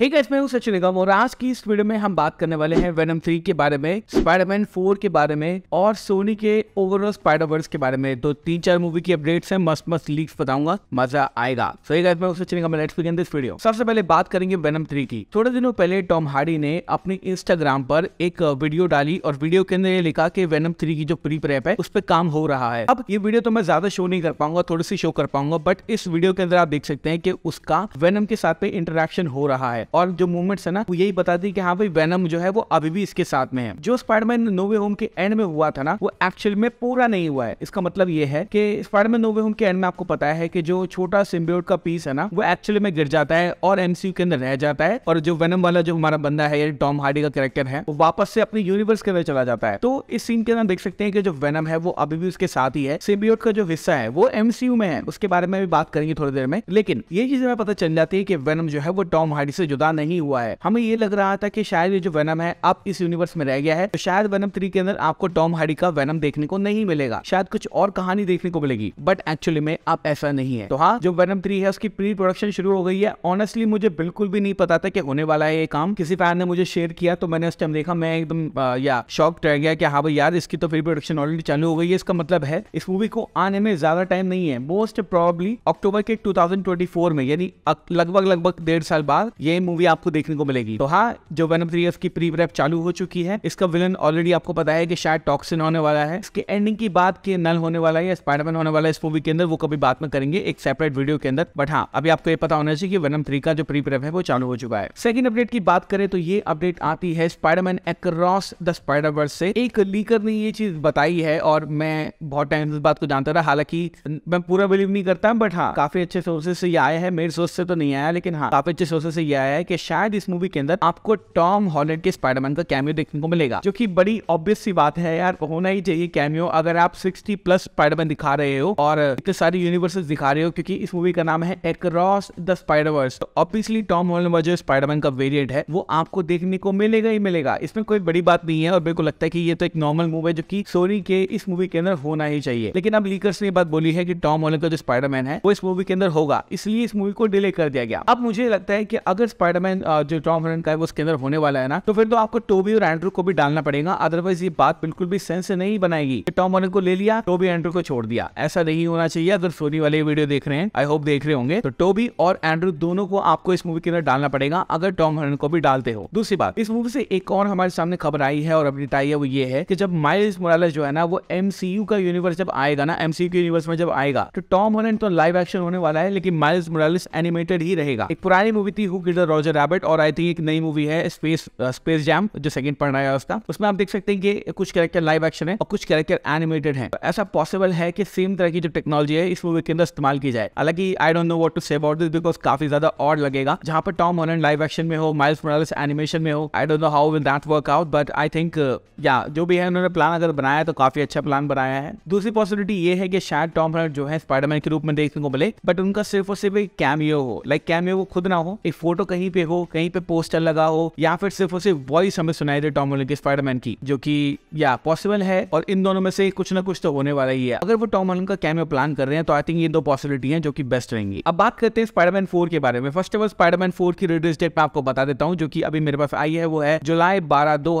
ठीक है इसमें सचिन निगम और आज की इस वीडियो में हम बात करने वाले हैं वेनम थ्री के बारे में स्पाइडरमैन फोर के बारे में और सोनी के ओवरऑल स्पाइडरवर्स के बारे में तो तीन चार मूवी की अपडेट्स हैं मस्त मस्त लीक्स बताऊंगा मजा आएगा सो हे मैं Sachin Nigam let's begin this video सबसे पहले बात करेंगे वेनम थ्री की थोड़े दिनों पहले टॉम हार्डी ने अपने इंस्टाग्राम पर एक वीडियो डाली और वीडियो के अंदर ये लिखा की वेनम थ्री की जो प्री प्रेप है उस पर काम हो रहा है अब ये वीडियो तो मैं ज्यादा शो नहीं कर पाऊंगा थोड़ी सी शो कर पाऊंगा बट इस वीडियो के अंदर आप देख सकते हैं कि उसका वेनम के साथ में इंटरेक्शन हो रहा है और जो मूवमेंट्स है ना वो यही बताती है कि हाँ भाई वैनम जो है वो अभी भी इसके साथ में है जो स्पाइडरमैन नोवे होम के एंड में हुआ था ना वो एक्चुअल में पूरा नहीं हुआ है इसका मतलब ये है कि स्पाइडरमैन नोवे होम के एंड में आपको पता है कि जो छोटा सिम्ब्योट का पीस है ना वो एक्चुअली में गिर जाता है और एमसीयू के अंदर रह जाता है और जो वेनम वाला जो हमारा बंदा है टॉम हार्डी का कैरेक्टर है वो वापस से अपने यूनिवर्स के अंदर चला जाता है तो इस सीन के अंदर देख सकते हैं कि जो वेनम है वो अभी भी उसके साथ ही है सिम्बियोट का जो हिस्सा है वो एमसीयू में है उसके बारे में भी बात करेंगे थोड़ी देर में लेकिन ये चीज हमें पता चल जाती है कि वेनम जो है वो टॉम हार्डी से जुदा जुदा नहीं हुआ है हमें ये लग रहा था कि शायद ये जो वेनम है अब इस यूनिवर्स में रह गया है तो शायद वेनम थ्री के अंदर आपको टॉम हार्डी का वेनम देखने को नहीं मिलेगा शायद कुछ और कहानी देखने को मिलेगी बट एक्चुअली में अब ऐसा नहीं है तो हाँ जो वेनम थ्री है उसकी प्री प्रोडक्शन शुरू हो गई है ऑनेस्टली मुझे बिल्कुल भी नहीं पता था कि होने वाला है ये काम किसी फैन ने मुझे शेयर किया तो मैंने उस टाइम देखा मैं एकदम या शॉक रह गया कि हाँ भाई यार इसकी तो प्री प्रोडक्शन ऑलरेडी चालू हो गई है इसका मतलब है इस मूवी को आने में ज्यादा टाइम नहीं है मोस्ट प्रॉब्ली अक्टूबर के 2024 में यानी लगभग लगभग डेढ़ साल बाद ये सेम मूवी आपको देखने को मिलेगी तो हाँ जो वन ऑफ दस की प्री रेप चालू हो चुकी है इसका विलन ऑलरेडी आपको पता है कि शायद टॉक्सिन होने वाला है इसके एंडिंग की बात के नल होने वाला है स्पाइडरमैन होने वाला है इस मूवी के अंदर वो कभी बात में करेंगे एक सेपरेट वीडियो के अंदर बट हाँ अभी आपको ये पता होना चाहिए कि वेनम थ्री का जो प्री प्रेप है वो चालू हो चुका है सेकंड अपडेट की बात करें तो ये अपडेट आती है स्पाइडरमैन अक्रॉस द स्पाइडरवर्स से एक लीकर ने ये चीज बताई है और मैं बहुत टाइम इस बात को जानता रहा हालांकि मैं पूरा बिलीव नहीं करता बट हाँ काफी अच्छे सोर्सेस से ये आया है मेरे सोर्स से तो नहीं आया लेकिन हाँ काफी अच्छे सोर्सेस से ये आया बताया है कि शायद इस मूवी के अंदर आपको टॉम हॉलैंड के स्पाइडरमैन का कैमियो देखने को मिलेगा जो कि बड़ी ऑब्वियस सी बात है यार होना ही चाहिए कैमियो अगर आप 60 प्लस स्पाइडरमैन दिखा रहे हो और इतने सारे यूनिवर्सेस दिखा रहे हो क्योंकि इस मूवी का नाम है एक्रॉस द स्पाइडरवर्स तो ऑब्वियसली टॉम हॉलैंड जो स्पाइडरमैन का वेरियंट है वो आपको देखने को मिलेगा ही मिलेगा इसमें कोई बड़ी बात नहीं है और मेरे को लगता है कि ये तो एक नॉर्मल मूव है जो की सोनी के इस मूवी के अंदर होना ही चाहिए लेकिन अब लीकर्स ने बात बोली है कि टॉम हॉलैंड का जो स्पाइडरमैन है वो इस मूवी के अंदर होगा इसलिए इस मूवी को डिले कर दिया गया अब मुझे लगता है कि अगर स्पाइडरमैन uh, जो टॉम हॉलैंड का है वो उसके अंदर होने वाला है ना तो फिर तो आपको टोबी और एंड्रू को भी डालना पड़ेगा अदरवाइज ये बात बिल्कुल भी सेंस नहीं बनाएगी टॉम हॉलैंड को ले लिया टोबी एंड्रू को छोड़ दिया ऐसा नहीं होना चाहिए अगर सोनी वाले वीडियो देख रहे हैं आई होप देख रहे होंगे तो टोबी और एंड्रू दोनों को आपको इस मूवी के अंदर डालना पड़ेगा अगर टॉम हॉलैंड को भी डालते हो दूसरी बात इस मूवी से एक और हमारे सामने खबर आई है और अपडेट आई है वो ये है कि जब माइल्स मोरालस जो है ना वो एमसीयू का यूनिवर्स जब आएगा ना एमसीयू के यूनिवर्स में जब आएगा तो टॉम हॉलैंड तो लाइव एक्शन होने वाला है लेकिन माइल्स मोरालस एनिमेटेड ही रहेगा एक पुरानी मूवी थी who kid the Roger Rabbit और आई थिंक एक नई मूवी है स्पेस स्पेस जैम जो सेकंड पार्ट आया उसका उसमें आप देख सकते हैं कि कुछ कैरेक्टर लाइव एक्शन है और कुछ कैरेक्टर एनिमेटेड है ऐसा पॉसिबल है कि सेम तरह की जो टेक्नोलॉजी है इस मूवी के अंदर इस्तेमाल की जाए हालांकि I don't know what to say about this because काफी ज्यादा और लगेगा जहां पर टॉम हॉलैंड लाइव एक्शन में हो माइल्स मोरालिस एनिमेशन में हो I don't know how will that work out but I think या जो भी है उन्होंने प्लान अगर बनाया तो काफी अच्छा प्लान बनाया है दूसरी पॉसिबिलिटी ये है कि शायद टॉम हॉलैंड जो है स्पाइडरमैन के रूप में देखने को मिले बट उनका सिर्फ और सिर्फ एक कैमियो हो लाइक कैमियो वो खुद ना हो एक फोटो कहीं कहीं पे हो कहीं पे पोस्टर लगा हो या फिर सिर्फ और सिर्फ वॉइस हमें सुनाई दे टॉम हॉलैंड की स्पाइडरमैन की जो कि या पॉसिबल है और इन दोनों में से कुछ ना कुछ तो होने वाला ही है अगर वो टॉम हॉलैंड का कैमियो प्लान कर रहे हैं तो आई थिंक ये दो पॉसिबिलिटी है जो की बेस्ट रहेंगी अब बात करते हैं स्पाइडरमैन फोर के बारे में first of all Spiderman four की रिलीज डेट मैं आपको बता देता हूँ जो की अभी मेरे पास आई है वो है जुलाई बारह दो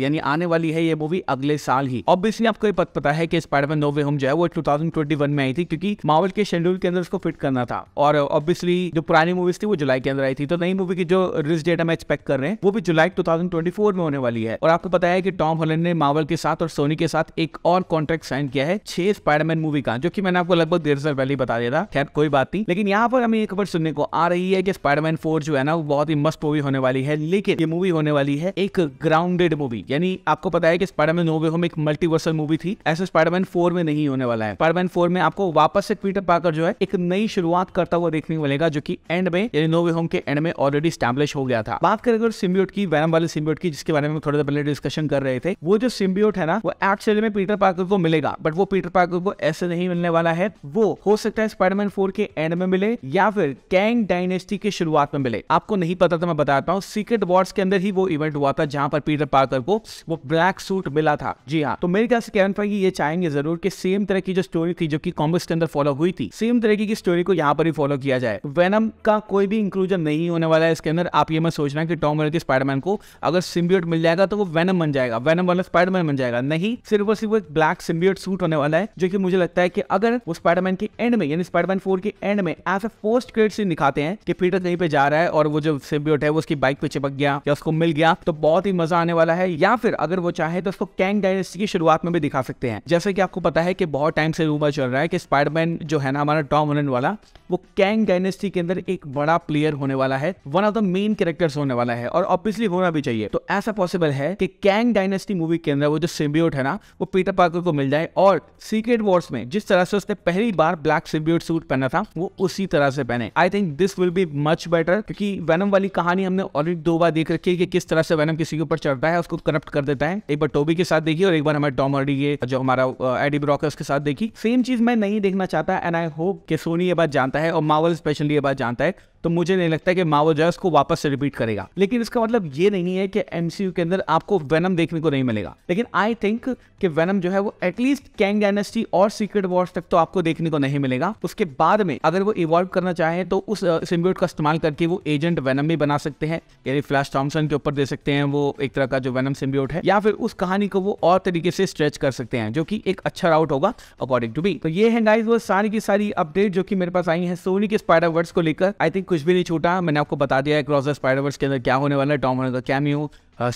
यानी आने वाली है ये मूवी अगले साल ही ऑब्वियसली आपको ये पता है कि स्पाइडरमैन नो वे होम जो है वो 2021 में आई थी क्योंकि मार्वल के शेड्यूल के अंदर उसको फिट करना था और ऑब्वियसली जो पुरानी मूवीज थी वो जुलाई के अंदर आई थी तो नई मूवी की जो रिलीज डेट हम एक्सपेक्ट कर रहे हैं वो भी जुलाई 2024 में होने वाली है और आपको पता है कि टॉम हॉलैंड ने मार्वल के साथ और सोनी के साथ एक और कॉन्ट्रैक्ट साइन किया है छह स्पाइडरमैन मूवी का जो की मैंने आपको लगभग डेढ़ साल पहले बता दिया था खैर कोई बात नहीं लेकिन यहाँ पर हमें ये खबर सुनने को आ रही है की स्पाइडरमैन फोर जो है ना वो बहुत ही मस्त मूवी होने वाली है लेकिन ये मूवी होने वाली है एक ग्राउंडेड मूवी यानी आपको पता है कि स्पाइडरमैन नो वे होम एक मल्टीवर्सल मूवी थी ऐसे स्पाइडरमैन फोर में नहीं होने वाला है स्पाइडरमैन फोर में आपको वापस से पीटर पाकर जो है एक नई शुरुआत करता हुआ देखने को मिलेगा जो की एंड में यानी नो वे होम के एंड में में ऑलरेडी स्टैब्लिश हो गया था बात करें अगर सिम्बियोट की वैनम वाले सिम्बियोट की जिसके बारे में थोड़ा देर पहले डिस्कशन कर रहे थे वो जो सिम्बियोट है ना वो एक्चुअली में पीटर पार्कर को मिलेगा बट वो पीटर पार्कर को ऐसे नहीं मिलने वाला है वो हो सकता है स्पाइडरमैन फोर के एंड में मिले या फिर कैंग डायनेस्टी के शुरुआत में मिले आपको नहीं पता था मैं बताता हूँ सीक्रेट वॉर्स के अंदर ही वो इवेंट हुआ था जहां पर पीटर पार्कर को वो ब्लैक सूट मिला था जी हाँ तो मेरे ख्याल से कैन फाइगी ये चाहेंगे जरूर कि सेम तरह की जो स्टोरी थी जो कि कॉमिक्स के अंदर फॉलो हुई थी सेम तरह की स्टोरी को यहाँ पर ही फॉलो किया जाए वेनम का कोई भी इंक्लूजन नहीं हो होने वाला है इसके अंदर आप ये मत सोचना कि टॉम होलैंड स्पाइडरमैन को अगर सिम्बियोट मिल जाएगा तो वो वैनम बन जाएगा वैनम वाला स्पाइडरमैन बन जाएगा नहीं सिर्फ और सिर्फ एक ब्लैक सिम्बियोट सूट होने वाला है जो कि मुझे लगता है कि अगर वो स्पाइडरमैन के एंड में यानी स्पाइडरमैन फोर के एंड में as a post credit scene दिखाते हैं कि पीटर कहीं पे जा रहा है और वो जो सिम्बियोट है वो उसकी बाइक पे चिपक गया या उसको मिल गया तो बहुत ही मजा आने वाला है या फिर अगर वो चाहे तो उसको कैंग डायनेस्टी की शुरुआत में भी दिखा सकते हैं जैसे कि आपको पता है कि बहुत टाइम से रूमर चल रहा है कि स्पाइडरमैन जो है ना हमारा टॉम वाला वो कैंग डायनेस्टी के अंदर एक बड़ा प्लेयर होने वाला वाला है one of the main characters होने वाला है और ऑब्वियसली होना भी चाहिए तो ऐसा पॉसिबल है कि कैंग डायनेस्टी मूवी के अंदर वो जो सिम्ब्यूट है ना वो पीटर पार्कर को मिल जाए और सीक्रेट वॉर्स में जिस तरह से उसने पहली बार ब्लैक सिम्ब्यूट सूट पहना था वो उसी तरह से पहने I think this will be much better क्योंकि वेनम वाली कहानी हमने ऑलरेडी दो बार देख रखी है कि किस तरह से वेनम किसी के ऊपर चढ़ता है उसको करप्ट कर देता है एक बार टोबी के साथ देखी और एक बार हमारे टॉम हर्डी के जो हमारा एडी ब्रॉकर्स के साथ देखी सेम चीज मैं नहीं देखना चाहता एंड आई होप कि सोनी ये बात जानता है और मावल स्पेशली ये बात जानता है तो मुझे नहीं लगता कि मावोजास को वापस से रिपीट करेगा लेकिन इसका मतलब ये नहीं है कि एमसीयू के अंदर आपको वेनम देखने को नहीं मिलेगा लेकिन आई थिंक कि वेनम जो है वो एटलीस्ट कैंग डायनेस्टी और सीक्रेट वॉर्स तक तो आपको देखने को नहीं मिलेगा उसके बाद में अगर वो इवॉल्व करना चाहे तो उस सिम्ब्यूट का इस्तेमाल करके वो एजेंट वेनम भी बना सकते हैं यानी फ्लैश थॉम्सन के ऊपर दे सकते हैं वो एक तरह का जो वेनम सिम्ब्यूट है या फिर उस कहानी को वो और तरीके से स्ट्रेच कर सकते हैं जो की एक अच्छा राउट होगा अकॉर्डिंग टू बी तो ये है गाइस वो सारी की सारी अपडेट जो की मेरे पास आई है सोनी के स्पाइडर वर्ड्स को लेकर आई थिंक कुछ भी नहीं छूटा मैंने आपको बता दिया है क्रॉस द स्पाइडरवर्स के अंदर क्या होने वाला है टॉम का कैम्यू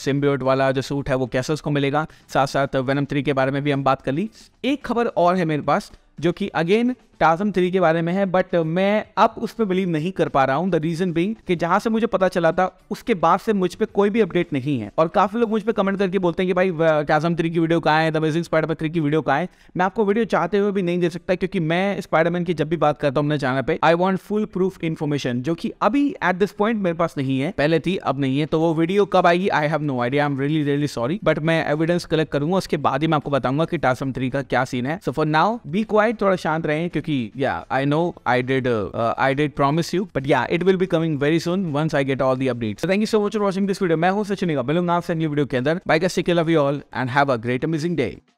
सिम्बियोट uh, वाला जो सूट है वो कैसे उसको मिलेगा साथ साथ वेनम थ्री के बारे में भी हम बात कर ली एक खबर और है मेरे पास जो कि अगेन टाजम थ्री के बारे में है बट मैं अब उस पर बिलीव नहीं कर पा रहा हूँ द रीजन बिंग कि जहां से मुझे पता चला था उसके बाद से मुझ पर कोई भी अपडेट नहीं है और काफी लोग मुझ पर कमेंट करके बोलते हैं कि भाई टाजम थ्री की वीडियो कहाँ है द अमेजिंग स्पाइडरमैन थ्री की वीडियो कहाँ है मैं आपको वीडियो चाहते हुए भी नहीं दे सकता क्योंकि मैं स्पाइडरमैन की जब भी बात करता हूँ अपने चैनल पर I want full proof information जो कि अभी एट दिस पॉइंट मेरे पास नहीं है पहले थी अब नहीं है तो वो वीडियो कब आएगी I have no idea I am really really sorry but मैं एविडेंस कलेक्ट करूंगा उसके बाद ही मैं आपको बताऊंगा कि टाजम थ्री का क्या सीन है so for now be quite थोड़ा शांत रहे क्योंकि Ki, yeah, I know I did uh, uh, I did promise you, but yeah, it will be coming very soon once I get all the updates. So thank you so much for watching this video. मैं हूँ सचिन मिलूंगा आपसे new video के अंदर बाई का सिक्के love you all and have a great amazing day